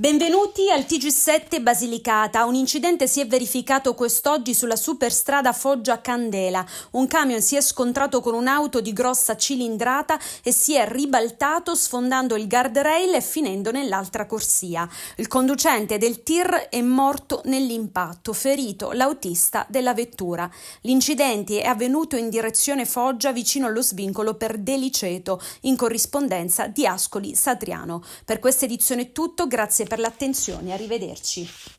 Benvenuti al TG7 Basilicata. Un incidente si è verificato quest'oggi sulla superstrada Foggia Candela. Un camion si è scontrato con un'auto di grossa cilindrata e si è ribaltato sfondando il guardrail e finendo nell'altra corsia. Il conducente del tir è morto nell'impatto, ferito l'autista della vettura. L'incidente è avvenuto in direzione Foggia vicino allo svincolo per Deliceto, in corrispondenza di Ascoli Satriano. Per questa edizione è tutto, grazie per l'attenzione, arrivederci.